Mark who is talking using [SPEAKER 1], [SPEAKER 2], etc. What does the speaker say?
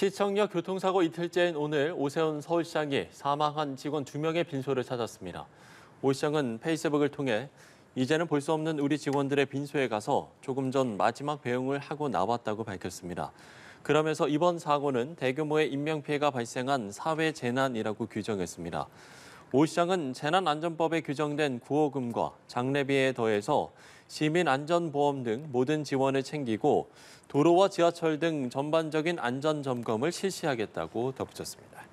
[SPEAKER 1] 시청역 교통사고 이틀째인 오늘 오세훈 서울시장이 사망한 직원 2명의 빈소를 찾았습니다. 오 시장은 페이스북을 통해 이제는 볼 수 없는 우리 직원들의 빈소에 가서 조금 전 마지막 배웅을 하고 나왔다고 밝혔습니다. 그러면서 이번 사고는 대규모의 인명피해가 발생한 사회재난이라고 규정했습니다. 오 시장은 재난안전법에 규정된 구호금과 장례비에 더해서 시민안전보험 등 모든 지원을 챙기고 도로와 지하철 등 전반적인 안전점검을 실시하겠다고 덧붙였습니다.